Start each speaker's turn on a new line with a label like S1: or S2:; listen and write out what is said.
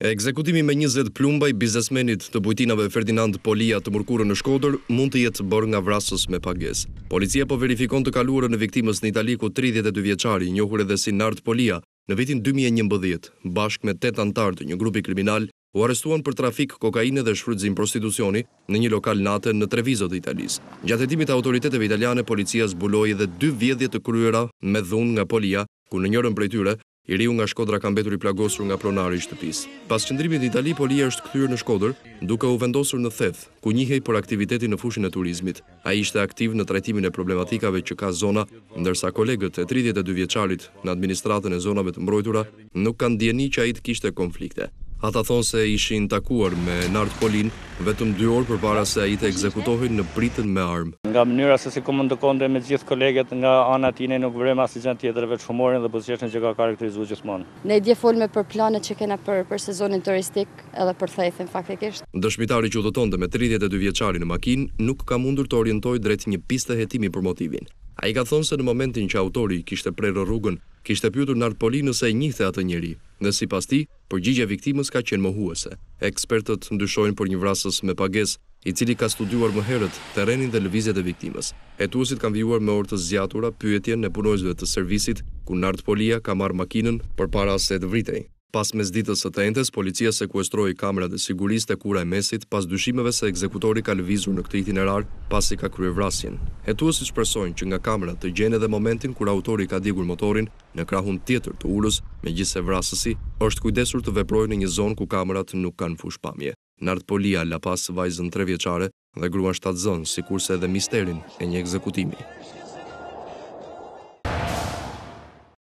S1: Ekzekutimi me 20 plumbaj biznesmenit të bujtinave Ferdinand Polia të murkurën në Shkodër mund të jetë bërë nga vrasës me pages. Policia po verifikon të kaluarën në viktimës në Italiku 32 vjeqari, njohur edhe si Nart Polia, në vitin 2011, bashk me 8 antartë një grupi kriminal, u arestuan për trafik kokaine dhe shfrydzim prostitucioni në një lokal natë në Trevizot e Italis. Gjatetimit autoriteteve italiane, policia zbuloj edhe 2 vjedhjet të kryera me dhun nga Polia, ku në njërën prej tyre, i riu nga Shkodra ka mbetur i plagosur nga pronari i shtëpis. Pas qëndrimit i Itali, Polia është këthyrë në Shkodrë, duke u vendosur në Theth, ku njihej për aktiviteti në fushin e turizmit. A i shte aktiv në trajtimin e problematikave që ka zona, ndërsa kolegët e 32 vjeqarit në administratën e zonave të mbrojtura nuk kanë djeni që a i të kishte konflikte. Ata thonë se ishin takuar me Nart Polin vetëm dy orë për para se a i të ekzekutohin në pritën me armë. Nga mënyra se si komë ndëkon dhe me gjithë kolegët nga ana tine nuk vërëm asë gjënë tjetërve të shumorin dhe pozicion që ka karakterizu gjithmonë. Ne i dje folme për planet që kena për, për sezonin turistik edhe për thejthin faktikisht. Dëshmitari që udhëton dhe me 32 vjeqari në makinë nuk ka mundur të orientoj drejt një piste hetimi për motivin. A i ka thonë se në momentin që autori kishte prerë rrugën, kishte pyetur Nart Polin nëse e njihte atë njerëj Nga si pas ti, përgjigja viktimës ka qenë mohuese. Ekspertët ndyshojnë për një vrasës me pages, i cili ka studuar më herët të renin dhe lëvizjet e viktimës. Etuosit kanë vijuar me orë të zjatura pyetjen në punojzve të servisit, ku nartë polia ka marë makinën për para se të vritej. Pas mes ditës së tentës, policia sekuestroi kamerat e sigurisë të Kura e Mesit pas dyshimeve se ekzekutori ka lëvizur në këtë itinerar pasi ka kryer vrasjen. Hetuesi shpresojnë që nga kamera të gjenë edhe momentin kur autori ka digur motorin në krahun tjetër të ulës, megjithëse vrasësi është kujdesur të veprojë në një zonë ku kamerat nuk kanë fush pamje. Nardpolia Polia la pas vajzën 3 vjeçare dhe gruan 7 zonë, sikurse edhe misterin e një ekzekutimi.